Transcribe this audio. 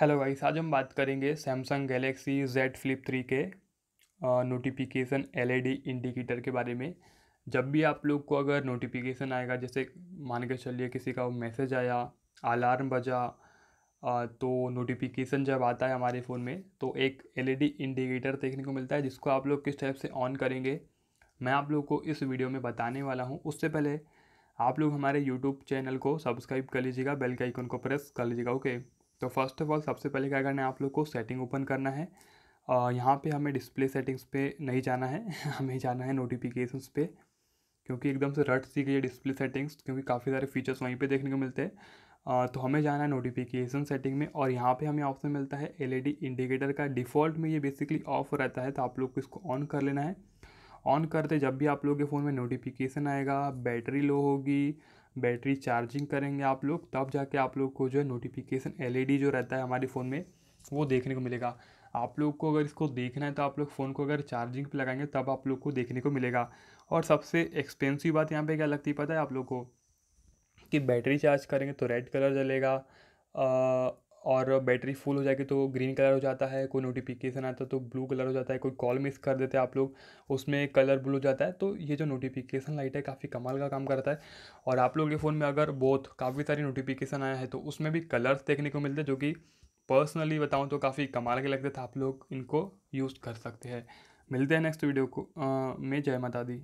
hello guys आज हम बात करेंगे Samsung Galaxy Z flip three के नोटिफिकेशन एलईडी इंडिकेटर के बारे में जब भी आप लोग को अगर नोटिफिकेशन आएगा जैसे मान के चलिए किसी का मैसेज आया अलार्म बजा आ, तो नोटिफिकेशन जब आता है हमारे फ़ोन में तो एक एलईडी इंडिकेटर e देखने को मिलता है जिसको आप लोग किस टाइप से ऑन करेंगे मैं आप लोग को इस वीडियो में बताने वाला हूँ उससे पहले आप लोग हमारे यूट्यूब चैनल को सब्सक्राइब कर लीजिएगा बेल के आइकन को प्रेस कर लीजिएगा ओके तो फर्स्ट ऑफ ऑल सबसे पहले क्या करना है आप लोग को सेटिंग ओपन करना है यहाँ पे हमें डिस्प्ले सेटिंग्स पे नहीं जाना है हमें जाना है नोटिफिकेशंस पे क्योंकि एकदम से रट सी गई है डिस्प्ले सेटिंग्स क्योंकि काफ़ी सारे फीचर्स वहीं पे देखने को मिलते हैं तो हमें जाना है नोटिफिकेशन सेटिंग में और यहाँ पे हमें ऑप्शन मिलता है एलईडी इंडिकेटर का डिफ़ॉल्ट में ये बेसिकली ऑफ रहता है तो आप लोग को इसको ऑन कर लेना है ऑन करते जब भी आप लोग के फ़ोन में नोटिफिकेशन आएगा बैटरी लो होगी बैटरी चार्जिंग करेंगे आप लोग तब जाके आप लोग को जो है नोटिफिकेशन एल e जो रहता है हमारे फ़ोन में वो देखने को मिलेगा आप लोग को अगर इसको देखना है तो आप लोग फ़ोन को अगर चार्जिंग पे लगाएंगे तब आप लोग को देखने को मिलेगा और सबसे एक्सपेंसिव बात यहाँ पे क्या लगती है पता है आप लोग को कि बैटरी चार्ज करेंगे तो रेड कलर जलेगा और बैटरी फुल हो जाएगी तो ग्रीन कलर हो जाता है कोई नोटिफिकेशन आता है तो ब्लू कलर हो जाता है कोई कॉल मिस कर देते हैं आप लोग उसमें कलर ब्लू हो जाता है तो ये जो नोटिफिकेशन लाइट है काफ़ी कमाल का काम करता है और आप लोग के फ़ोन में अगर बहुत काफ़ी सारी नोटिफिकेशन आया है तो उसमें भी कलर्स देखने को मिलते हैं जो कि पर्सनली बताऊँ तो काफ़ी कमाल के लगते थे तो आप लोग इनको यूज़ कर सकते हैं मिलते हैं नेक्स्ट वीडियो को मैं में जय माता दी